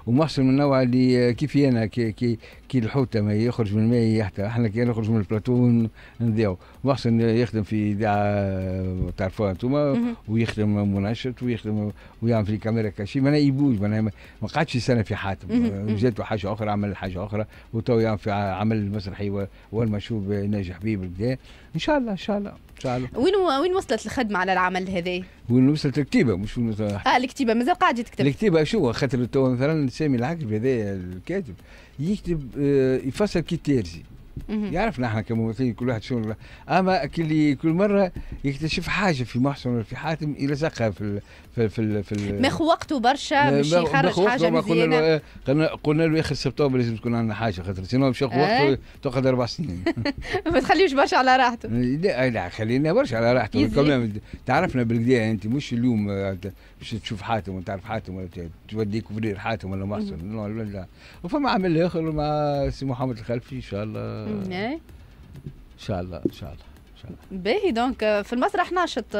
Speaker 2: ومحسن من النوع اللي كيفي انا كي كي كي الحوت ما يخرج من الماء يحتى احنا كي نخرج من البلاتون نضيعو محسن يخدم في اذاعه تعرفوها انتم ويخدم منشط ويخدم ويعمل في كاميرا كاشي معناها يبوج معناها ما قعدش سنه في حاتم جاته حاجه اخرى عمل حاجه اخرى وتو يعمل في عمل مسرحي والمشهور ناجح به بالبدايه ان شاء الله ان شاء الله ان شاء الله
Speaker 1: وين وين وصلت الخدمه على العمل هذا؟
Speaker 2: وين وصلت الكتيبه مش وين اه
Speaker 1: الكتيبه مازال قاعد تكتب
Speaker 2: الكتيبه شو خاطر تو مثلا سامي العقرب هذا الكاتب يكتب آه، يفسر كي تيرزي يعرفنا احنا كممثلين كل واحد شغل اما كل كل مره يكتشف حاجه في محسن ولا في حاتم يلصقها في الـ في الـ في, الـ في مخ
Speaker 1: وقته برشا باش يخرج حاجه مزيانه قلنا
Speaker 2: له آه، قلنا له اخر سبتمبر لازم تكون عندنا حاجه خاطر سينو مش ياخذ وقته إيه؟ تاخذ اربع سنين
Speaker 1: ما تخليوش برشا على راحته
Speaker 2: لا لا خلينا برشا على راحته تعرفنا بالكدا انت مش اليوم آه، مش تشوف حاتم وانت عارف حاتم ولا توديك فرير حاتم ولا محسن وفما عمل اخر مع سي محمد الخلفي ان شاء الله إيه. ان شاء الله ان شاء الله ان شاء
Speaker 1: الله باهي دونك في المسرح ناشط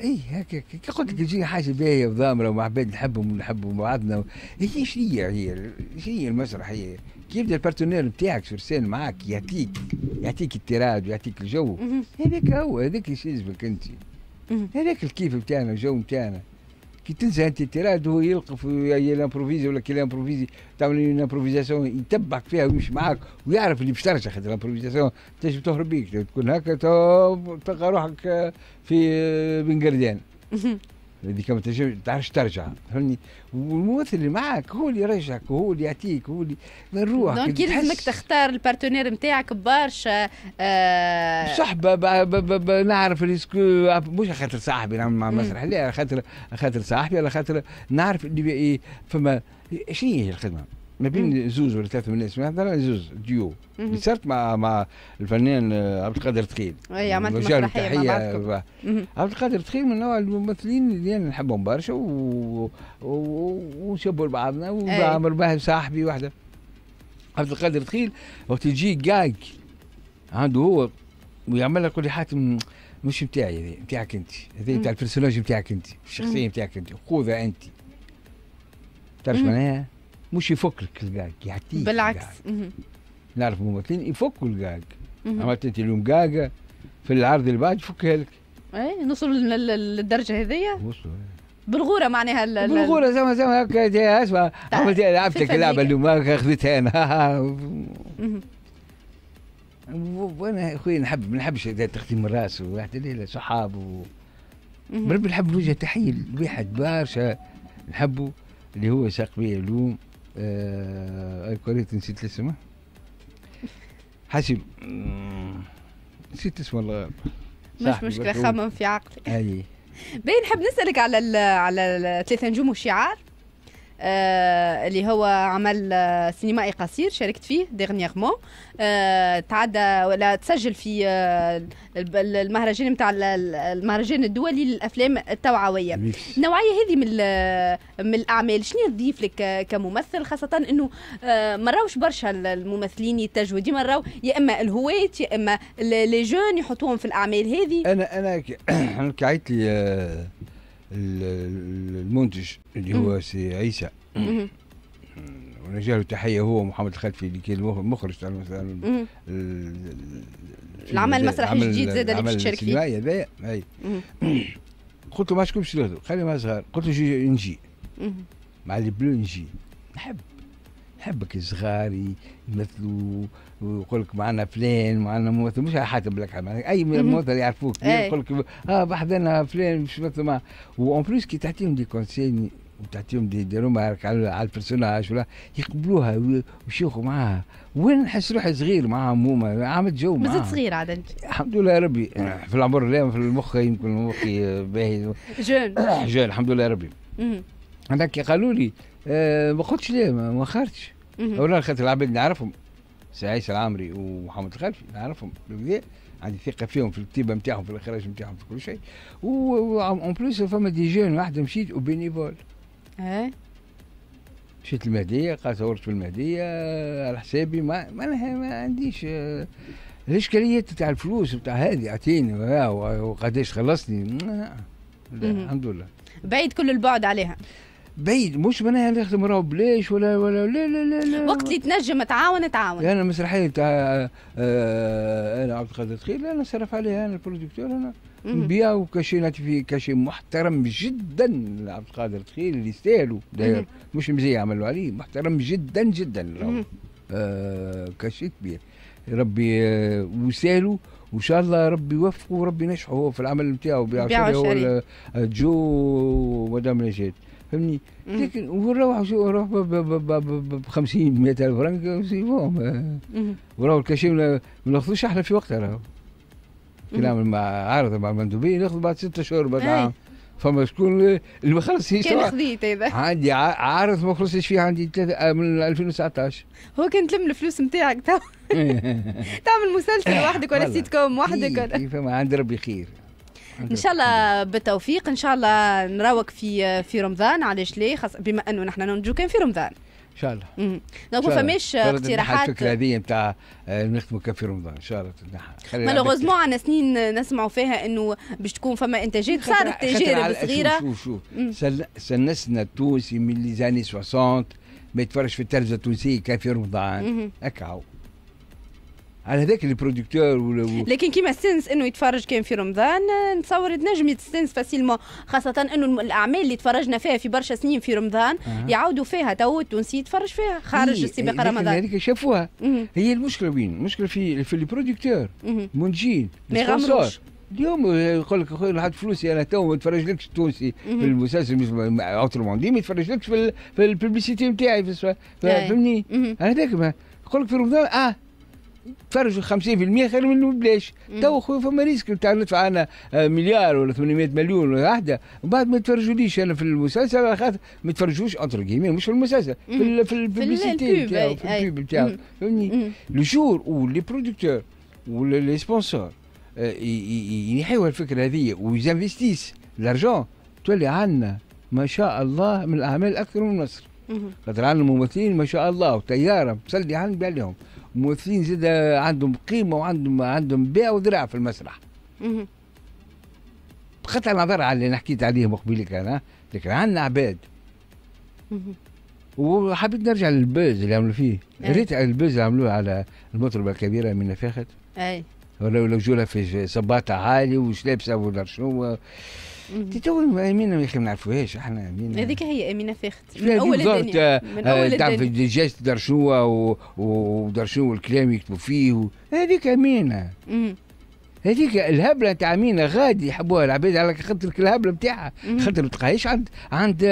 Speaker 2: اي هكا كي قلت لك تجي حاجه باهيه وضامره ومع عباد نحبهم ونحبهم بعضنا هي ايش هي هي المسرح هي كي يبدا البارتنير نتاعك في معاك يعطيك يعطيك التراد ويعطيك الجو هذاك هو هذاك اللي يجبك انت هذاك الكيف نتاعنا الجو نتاعنا كي تنسى انت التراد هو يلقف لامبروفيزي ولا كي لامبروفيزي تعمل لامبروفيزاسيون يتبعك فيها ويمشي معاك ويعرف اللي باش ترجع خاطر لامبروفيزاسيون تنجم تهرب بيك تكون هكا تلقى روحك في بنقردان هذيك ما تعرفش ترجع فهمني والممثل اللي معاك هو اللي يرجعك وهو اللي يعطيك وهو اللي نروح دونك يلزمك
Speaker 1: تختار البارتنير نتاعك برشا آه صح
Speaker 2: نعرف ريسكو مش خاطر صاحبي نعمل مع مسرح لا خاطر خاطر صاحبي على خاطر نعرف اللي إيه، فما شنو هي الخدمه ما بين زوج ولا ثلاثه من الناس هذا زوج ديو اللي صارت مع مع الفنان آه، عبد القادر تخيل اي عملت مسرحيه مع عبد القادر تخيل من نوع الممثلين اللي انا نحبهم برشا ونشبوا لبعضنا وعمر باهي صاحبي وحده عبد القادر تخيل وقت يجي جاك عنده هو ويعمل لك حاتم مش بتاعي هذه بتاعك انت هذه بتاع البيرسوناج بتاعك انت الشخصيه بتاعك انت خذها انت تعرف معناها مش يفكك الجاج يعطيك بالعكس نعرف ممثلين يفكوا الجاج عملت انت اليوم جاجه في العرض اللي بعد يفكها لك
Speaker 1: ايه نوصلوا للدرجه هذيا وصلوا بالغوره معناها بالغوره
Speaker 2: زعما زعما هكا اسمع عملت لعبتك اللعبه اللي خذيتها انا وانا اخوي نحب ما نحبش تخدم الراس واحد صحاب و...
Speaker 1: نحب نوجه تحيه
Speaker 2: لواحد برشا نحبه اللي هو ساق بيا اليوم آه كريت نسيت اسمه حاسب نسيت اسمه الله مش مشكله خمم في عقلي اي
Speaker 1: بين نحب نسالك على ال على الثلاثه نجوم وشعار آه، اللي هو عمل آه، سينمائي قصير شاركت فيه ديغنيغمون آه، تعدى ولا تسجل في المهرجان نتاع المهرجان الدولي للافلام التوعويه النوعيه هذه من من الاعمال شنو تضيف لك كممثل خاصه انه ما راوش برشا الممثلين يتجهوا ديما راو يا اما الهواة يا اما لي جون يحطوهم في الاعمال
Speaker 2: هذه انا انا كعيت لي المنتج اللي هو سي عيسى له تحيه هو محمد الخلفي اللي كان المخرج تاع العمل المسرحي الجديد زاد اللي باش تشارك فيه قلت له ما عندكمش نهضروا خلي ما صغار قلت له نجي مع لي بلو نجي نحب نحبك صغاري يمثلوا ويقول لك معنا فلان معنا ممثل مش حاتم لك اي ممثل يعرفوك يقول إيه. لك اه بحضنا فلان مش مثل ما وان بليس كي تعطيهم دي كونسيل وتعطيهم دي يديروا على على البرسوناج ولا يقبلوها ويشيخوا معاها وين نحس روحي صغير معاهم هما عملت جو معاهم مازلت
Speaker 1: صغير عاد انت
Speaker 2: الحمد لله يا ربي في العمر لا في المخ يمكن مخي باهي
Speaker 1: جون
Speaker 2: جون الحمد لله يا ربي هذاك قالوا لي آه، ما قلتش ليه ما خرجتش ولا خاطر العباد نعرفهم سي عيسى العمري ومحمد الخلفي نعرفهم عندي ثقه فيهم في الكتيبه نتاعهم في الاخراج نتاعهم في كل شيء اون بليس فما دي جون واحد مشيت وبينيفول ايه مشيت المهدية قاعد صورت في المهدية على حسابي ما ما, ما عنديش آه، الاشكاليات تاع الفلوس تاع هذه اعطيني آه، وقداش خلصني الحمد لله
Speaker 1: بعيد كل البعد عليها
Speaker 2: بعيد مش معناها نخدم راهو بلاش ولا ولا لا لا لا, لا وقت اللي تنجم تعاون تعاون انا مسرحيه تاع آه، آه، انا عبد القادر تخيل انا نصرف عليها انا البروديكتور انا نبيع وكاشي في كاشي محترم جدا عبد القادر تخيل اللي يستاهلوا مش مزيع عملوا عليه محترم جدا جدا آه، كاشي كبير ربي وسالوا وان شاء الله ربي يوفقه وربي ينجحه هو في العمل نتاعو بيع جو مدام نجات فهمني لكن وراح وراح ب 50 100 الف فرنك نسيبوهم آه. وراو الكاشي ما ناخذوش احنا في وقتها راهو كي نعمل مع عارض مع المندوبين ناخذ بعد ست شهور بعد إيه. عام فما شكون اللي ما خلصش كان
Speaker 1: خذيت هذا عندي
Speaker 2: عارض ما خلصش فيه عندي آه، من 2019 هو كان تلم الفلوس نتاعك
Speaker 1: تعمل مسلسل وحدك ولا سيت كوم وحدك
Speaker 2: ولا عند ربي خير ان شاء
Speaker 1: الله بالتوفيق ان شاء الله نراوك في في رمضان علاش ليه خاص بما انه نحن ننجو كان في رمضان ان شاء الله دونك ما فماش اقتراحات الفكره
Speaker 2: هذه نتاع آه، نخدموا كان في رمضان ان شاء الله مالوغوزمون
Speaker 1: عندنا سنين نسمعوا فيها انه باش تكون فما انتاجات صارت تجارب صغيره
Speaker 2: شوف شوف سنسنا التونسي من لي زاني 60 ما يتفرجش في التلفزه التونسيه كان في رمضان هكا على هذاك البروديكتور ولا و...
Speaker 1: لكن كيما السنس انه يتفرج كان في رمضان نتصور تنجم يتستنس فاسيلمون خاصه انه الاعمال اللي تفرجنا فيها في برشا سنين في رمضان آه. يعاودوا فيها تو التونسي يتفرج فيها خارج إيه. سباق رمضان هذيك
Speaker 2: شافوها هي المشكله وين المشكله في في البروديكتور منجين ما اليوم يقول لك اخويا نحط فلوسي انا تو ما تفرجلكش التونسي في المسلسل موندي ما تفرجلكش في الببليسيتي نتاعي فهمني هذاك يقول لك في رمضان اه تفرجوا 50% خير من بلاش تو خويا فما ريسك نتاع ندفع انا آه، مليار ولا 800 مليون ولا واحده من بعد ما تفرجوليش انا في المسلسل على خاطر ما تفرجوش اونتر كيمين مش في المسلسل في الـ في الببليسيتي نتاعو في البيب نتاعو فهمني لو جور ولي لي برودكتور ولا لي سبونسور آه، ينحيوا الفكره هذه ويزانفيستيس لارجون تولي عندنا ما شاء الله من الاعمال اكثر من مصر خاطر عندنا ممثلين ما شاء الله وتياره مسلي يعني عن بالهم ممثلين زاد عندهم قيمه وعندهم عندهم بيع وذراع في المسرح بقطع النظر على اللي حكيت عليه مقبلك انا لكن عندنا عباد وحبيت نرجع للبوز اللي عملوا فيه إيه. ريت البوز اللي عملوه على المطربه الكبيره من فاخت اي ولو لو جولها في صباطه عالي وش لابسه ولا شنو انت تو امينه يا اخي ما نعرفوهاش احنا امينه هذيك هي امينه فاخت آه، من اول آه، الدنيا من اول تعرف الدجاج درشوه ودرشوه والكلام يكتبوا فيه هذيك امينه هذيك الهبله تاع امينه غادي يحبوها العباد على خاطر الهبله نتاعها خاطر ما تلقاهاش عند عند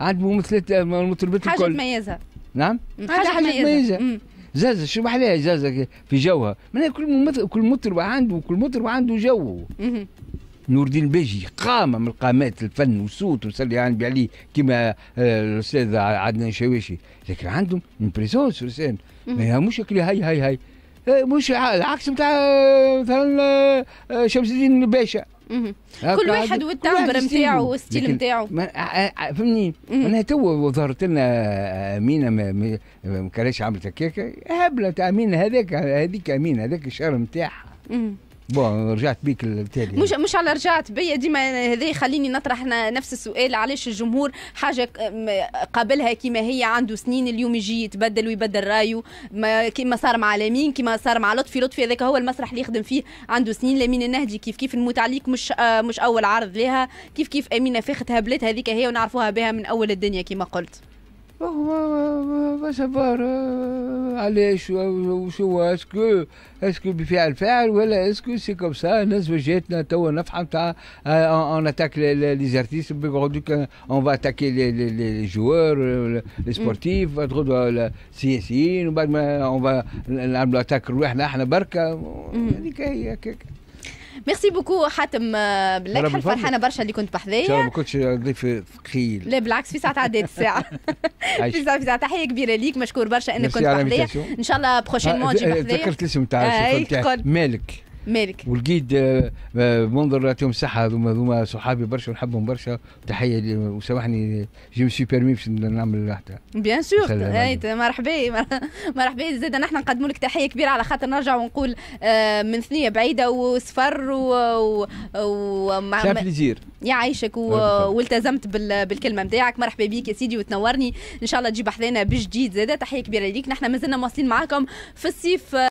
Speaker 2: عند ممثلات المطربات الكل حاجه تميزها نعم حاجه, حاجة تميزها زازة شو محلاها زازة في جوها من كل ممثل كل مطرب عنده كل مطرب عنده جوه نور الدين الباجي قامه من قامات الفن والصوت على النبي عليه كما الاستاذ عدنان شويشي لكن عندهم بريزونس رسان ما يهموش هاي هاي هاي آه، مش العكس نتاع آه، مثلا آه، شمس الدين باشا كل واحد والتعبر نتاعو والستيل نتاعو فهمني انا تو ظهرت لنا امينه ما كانش عملت هكاك هبله تاع امينه هذاك هذيك امينه هذاك الشهر نتاعها بون رجعت بيك التالي
Speaker 1: مش مش على رجعت بيا ديما هذا يخليني نطرح نفس السؤال علاش الجمهور حاجه قابلها كما هي عنده سنين اليوم يجي يتبدل ويبدل رايه كما صار مع لامين كما صار مع لطفي لطفي هذاك هو المسرح اللي يخدم فيه عنده سنين لامين النهدي كيف كيف نموت عليك مش مش اول عرض لها كيف كيف امينه فاخت هبلت هذيك هي ونعرفوها بها من اول الدنيا كما قلت
Speaker 2: va savoir علاش وشو اسكو اسكو بفعل فاعل ولا اسكو سي كوم سا الناس وجهتنا توا نفحه نتاع اون اتاك لي زارتيست اون فا اتاكي لي جوار لي سبورتيف السياسيين وبعد ما اون فا نعملوا اتاك رواحنا احنا بركه
Speaker 1: هذيك هي ميرسي بوكو حاتم بالله فرحانه برشا اللي كنت بحذايا ما
Speaker 2: كنتش ضيف ثقيل
Speaker 1: لا بالعكس في ساعه عديت الساعه في ساعه في ساعه تحيه كبيره ليك مشكور برشا انك كنت بحذايا ان شاء الله مون تجي بحذايا تذكرت الاسم تاع مالك مالك
Speaker 2: ولقيت آه، آه، منظر يعطيهم الصحه هذوما هذوما صحابي برشا ونحبهم برشا تحيه وسامحني جي مسي بيرمي باش نعمل حتى
Speaker 1: بيان سور مرحبا مرحبا زاد نحن نقدموا لك تحيه كبيره على خاطر نرجع ونقول آه، من ثنيه بعيده وسفر و, و... بليزير يعيشك أيوة، والتزمت بالكلمه نتاعك مرحبا بيك يا سيدي وتنورني ان شاء الله تجيب حذانا بجديد زاد تحيه كبيره ليك نحن مازلنا مواصلين معاكم في الصيف